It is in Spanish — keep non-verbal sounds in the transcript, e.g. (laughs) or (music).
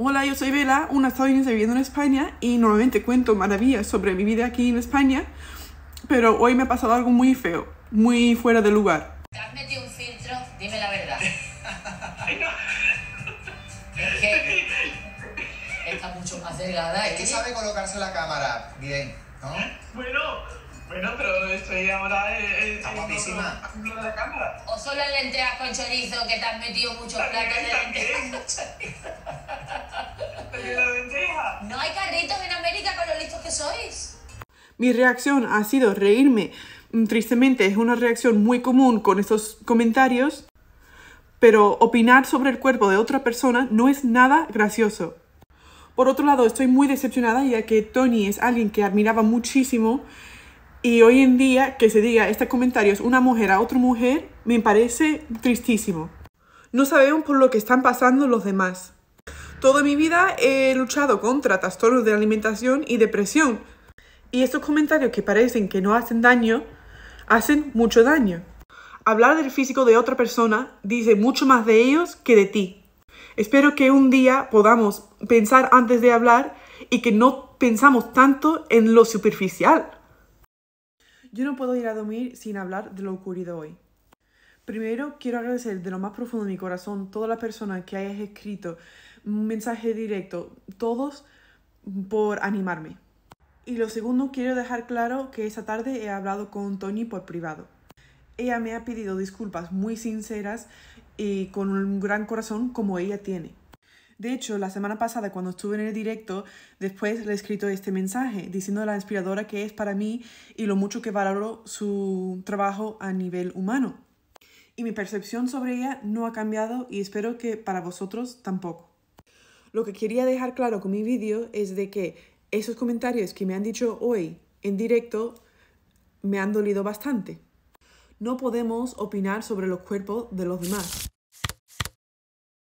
Hola, yo soy Vela, una estadounidense viviendo en España y normalmente cuento maravillas sobre mi vida aquí en España, pero hoy me ha pasado algo muy feo, muy fuera de lugar. ¿Te has metido un filtro? Dime la verdad. (laughs) Ay, no. está mucho más delgada. Es que sabe colocarse la cámara bien, ¿no? Bueno, bueno, pero estoy ahora en la cámara. O solo el lentejas con chorizo, que te has metido muchos platos de lentejas con chorizo. sois. Mi reacción ha sido reírme. Mm, tristemente es una reacción muy común con estos comentarios, pero opinar sobre el cuerpo de otra persona no es nada gracioso. Por otro lado, estoy muy decepcionada ya que Tony es alguien que admiraba muchísimo y hoy en día que se diga este comentario es una mujer a otra mujer me parece tristísimo. No sabemos por lo que están pasando los demás. Toda mi vida he luchado contra trastornos de alimentación y depresión. Y estos comentarios que parecen que no hacen daño, hacen mucho daño. Hablar del físico de otra persona dice mucho más de ellos que de ti. Espero que un día podamos pensar antes de hablar y que no pensamos tanto en lo superficial. Yo no puedo ir a dormir sin hablar de lo ocurrido hoy. Primero quiero agradecer de lo más profundo de mi corazón a todas las personas que hayas escrito un mensaje directo, todos por animarme. Y lo segundo, quiero dejar claro que esta tarde he hablado con Tony por privado. Ella me ha pedido disculpas muy sinceras y con un gran corazón como ella tiene. De hecho, la semana pasada cuando estuve en el directo, después le he escrito este mensaje diciendo la inspiradora que es para mí y lo mucho que valoro su trabajo a nivel humano y mi percepción sobre ella no ha cambiado y espero que para vosotros tampoco. Lo que quería dejar claro con mi vídeo es de que esos comentarios que me han dicho hoy en directo me han dolido bastante. No podemos opinar sobre los cuerpos de los demás.